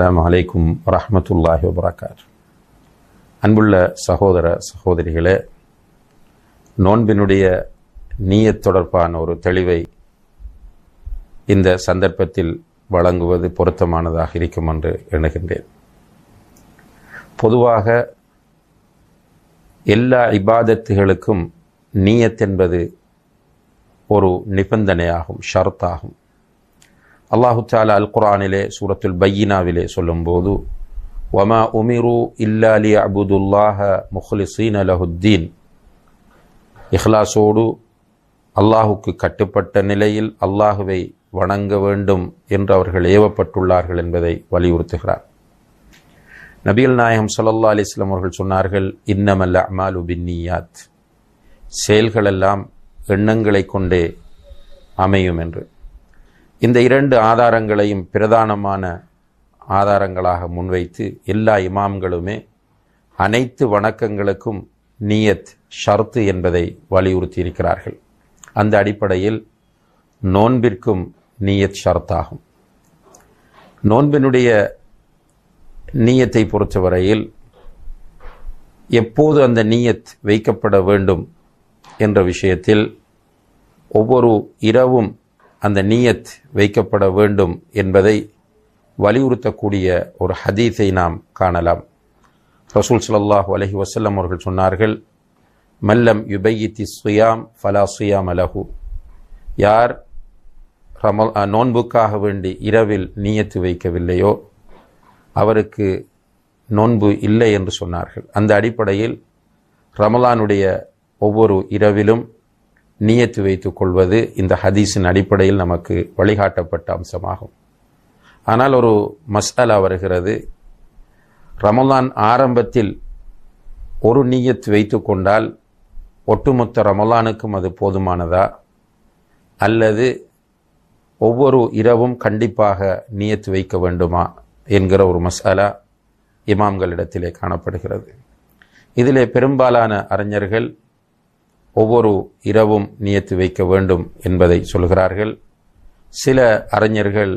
அலாம் அலைக்கும் வரமத்துல்லாஹி வபரகாத் அன்புள்ள சகோதர சகோதரிகளே நோன்பினுடைய நீயத் தொடர்பான ஒரு தெளிவை இந்த சந்தர்ப்பத்தில் வழங்குவது பொருத்தமானதாக இருக்கும் என்று எண்ணுகின்றேன் பொதுவாக எல்லா இபாதத்துகளுக்கும் நீயத் என்பது ஒரு நிபந்தனையாகும் ஷர்த்தாகும் அல்லாஹு தாலா அல் குரானிலே சூரத்துல் பையினாவிலே சொல்லும்போது ஒமா உமிரு இல்லாலி அபுதுல்லாஹ முஹ்லிசீன் அலஹுத்தீன் இஹ்லாசோடு அல்லாஹுக்கு கட்டுப்பட்ட நிலையில் அல்லாஹுவை வணங்க வேண்டும் என்று அவர்கள் ஏவப்பட்டுள்ளார்கள் என்பதை வலியுறுத்துகிறார் நபிகள் நாயகம் சல்லா அலிஸ்லாம் அவர்கள் சொன்னார்கள் இன்னமல்ல அமாலு பின்னியாத் செயல்களெல்லாம் எண்ணங்களை கொண்டே அமையும் என்று இந்த இரண்டு ஆதாரங்களையும் பிரதானமான ஆதாரங்களாக முன்வைத்து எல்லா இமாம்களுமே அனைத்து வணக்கங்களுக்கும் நீயத் ஷர்த்து என்பதை வலியுறுத்தி இருக்கிறார்கள் அந்த அடிப்படையில் நோன்பிற்கும் நீயத் ஷர்த்தாகும் நோன்பினுடைய நீயத்தை பொறுத்தவரையில் எப்போது அந்த நீயத் வைக்கப்பட வேண்டும் என்ற விஷயத்தில் ஒவ்வொரு இரவும் அந்த நீயத் வைக்கப்பட வேண்டும் என்பதை வலியுறுத்தக்கூடிய ஒரு ஹதீஸை நாம் காணலாம் ரசூல் சல்லாஹ் அலஹி வசல்லம் அவர்கள் சொன்னார்கள் மல்லம் யுபையித்தி சுயாம் ஃபலா சுயாம் அலஹு யார் ரம நோன்புக்காக வேண்டி இரவில் நீயத்து வைக்கவில்லையோ அவருக்கு நோன்பு இல்லை என்று சொன்னார்கள் அந்த அடிப்படையில் ரமலானுடைய ஒவ்வொரு இரவிலும் நியத்து வைத்துக் கொள்வது இந்த ஹதீஸின் அடிப்படையில் நமக்கு வழிகாட்டப்பட்ட அம்சமாகும் ஆனால் ஒரு மசாலா வருகிறது ரமலான் ஆரம்பத்தில் ஒரு நீயத்து வைத்து கொண்டால் ஒட்டுமொத்த ரமலானுக்கும் அது போதுமானதா அல்லது ஒவ்வொரு இரவும் கண்டிப்பாக நீயத்து வைக்க வேண்டுமா என்கிற ஒரு மசாலா இமாம்களிடத்திலே காணப்படுகிறது இதிலே பெரும்பாலான அறிஞர்கள் ஒவ்வொரு இரவும் நியத்து வைக்க வேண்டும் என்பதை சொல்கிறார்கள் சில அறிஞர்கள்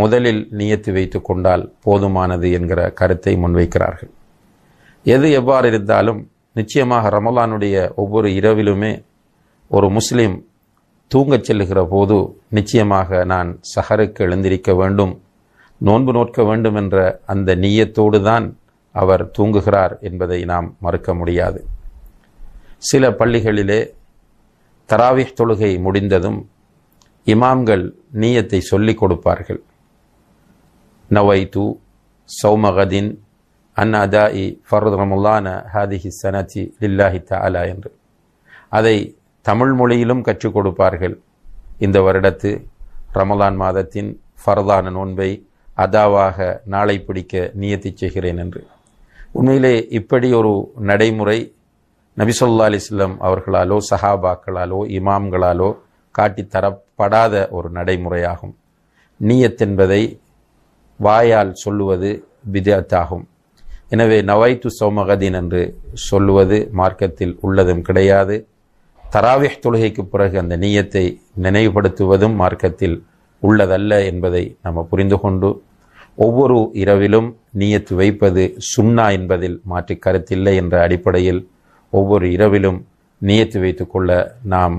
முதலில் நியத்து வைத்து கொண்டால் போதுமானது என்கிற கருத்தை முன்வைக்கிறார்கள் எது எவ்வாறு இருந்தாலும் நிச்சயமாக ரமலானுடைய ஒவ்வொரு இரவிலுமே ஒரு முஸ்லீம் தூங்கச் செல்லுகிற போது நிச்சயமாக நான் சஹருக்கு எழுந்திருக்க வேண்டும் நோன்பு நோக்க வேண்டும் என்ற அந்த நீயத்தோடு தான் அவர் தூங்குகிறார் என்பதை நாம் மறுக்க முடியாது சில பள்ளிகளிலே தராவிஹ் தொழுகை முடிந்ததும் இமாம்கள் நீயத்தை சொல்லிக் கொடுப்பார்கள் நவைத்து சௌமகதின் அன் இ ஃபர்த் ரமுல்லான ஹாதிஹி சனதி லில்லாஹி தாலா என்று அதை தமிழ் மொழியிலும் கற்றுக் கொடுப்பார்கள் இந்த வருடத்து ரமலான் மாதத்தின் ஃபர்தான நோன்பை அதாவாக நாளை பிடிக்க நியத்தி செய்கிறேன் என்று உண்மையிலே இப்படி ஒரு நடைமுறை நபிசல்லா அலிஸ்லம் அவர்களாலோ சஹாபாக்களாலோ இமாம்களாலோ தரப்படாத ஒரு நடைமுறையாகும் நீயத் என்பதை வாயால் சொல்லுவது விதத்தாகும் எனவே நவாய்த்து சௌமகதீன் என்று சொல்லுவது மார்க்கத்தில் உள்ளதும் கிடையாது தராவிஹ் தொழுகைக்கு பிறகு அந்த நீயத்தை நினைவுபடுத்துவதும் மார்க்கத்தில் உள்ளதல்ல என்பதை நம்ம புரிந்து கொண்டு ஒவ்வொரு இரவிலும் நீயத்து வைப்பது சுண்ணா என்பதில் மாற்றி கருத்தில்லை என்ற அடிப்படையில் ஒவ்வொரு இரவிலும் நியத்து வைத்துக்கொள்ள நாம்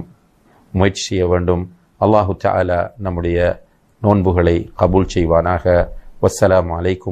முயற்சி செய்ய வேண்டும் அல்லாஹு தாலா நம்முடைய நோன்புகளை கபூல் செய்வானாக வசலாம் அலைக்கும்